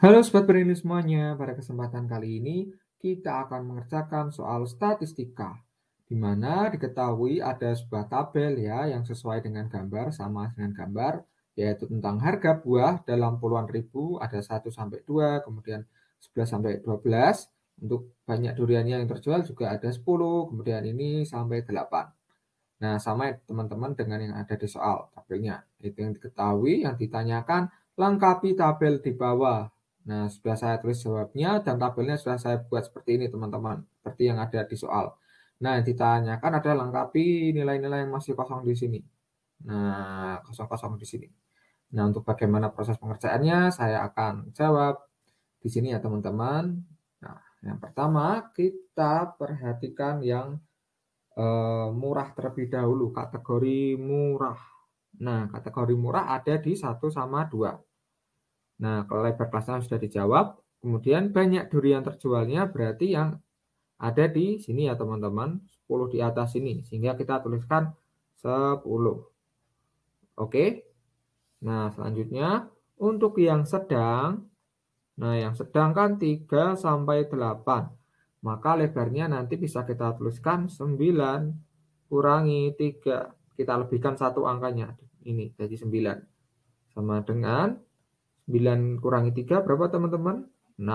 Halo sobat berini semuanya, pada kesempatan kali ini kita akan mengerjakan soal statistika di mana diketahui ada sebuah tabel ya yang sesuai dengan gambar sama dengan gambar yaitu tentang harga buah dalam puluhan ribu ada 1 sampai 2, kemudian 11 sampai 12. Untuk banyak duriannya yang terjual juga ada 10, kemudian ini sampai 8. Nah, sama ya teman-teman dengan yang ada di soal tabelnya. Itu yang diketahui, yang ditanyakan, lengkapi tabel di bawah Nah, sudah saya tulis jawabnya dan tabelnya sudah saya buat seperti ini, teman-teman. Seperti yang ada di soal. Nah, yang ditanyakan adalah lengkapi nilai-nilai yang masih kosong di sini. Nah, kosong-kosong di sini. Nah, untuk bagaimana proses pengerjaannya, saya akan jawab di sini ya, teman-teman. Nah, yang pertama, kita perhatikan yang eh, murah terlebih dahulu, kategori murah. Nah, kategori murah ada di 1 sama 2. Nah, kalau lebar kelasnya sudah dijawab, kemudian banyak durian terjualnya berarti yang ada di sini ya teman-teman, 10 di atas sini sehingga kita tuliskan 10. Oke, nah selanjutnya untuk yang sedang, nah yang sedang kan 3 sampai 8, maka lebarnya nanti bisa kita tuliskan 9 kurangi 3, kita lebihkan satu angkanya, ini jadi 9, sama dengan 9 kurangi 3 berapa teman-teman? 6.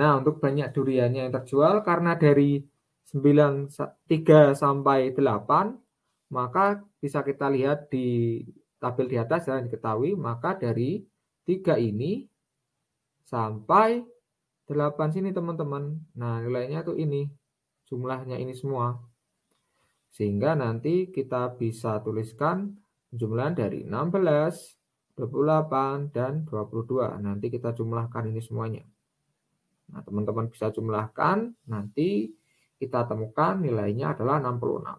Nah, untuk banyak duriannya yang terjual karena dari 9 3 sampai 8 maka bisa kita lihat di tabel di atas dan diketahui maka dari 3 ini sampai 8 sini teman-teman. Nah, nilainya tuh ini. Jumlahnya ini semua. Sehingga nanti kita bisa tuliskan jumlah dari 16 28 dan 22. Nanti kita jumlahkan ini semuanya. Nah, teman-teman bisa jumlahkan, nanti kita temukan nilainya adalah 66.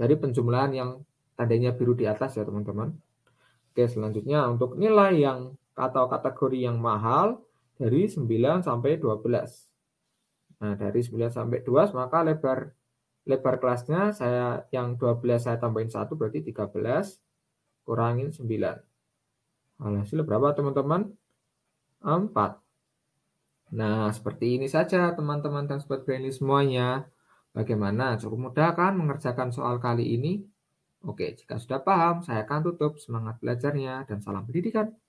Dari penjumlahan yang tandanya biru di atas ya, teman-teman. Oke, selanjutnya untuk nilai yang atau kategori yang mahal dari 9 sampai 12. Nah, dari 9 sampai 12 maka lebar lebar kelasnya saya yang 12 saya tambahin 1 berarti 13 kurangin 9 hasil berapa teman-teman? 4. Nah, seperti ini saja teman-teman dan sobat Brainy semuanya. Bagaimana? Cukup mudah kan mengerjakan soal kali ini? Oke, jika sudah paham, saya akan tutup. Semangat belajarnya dan salam pendidikan.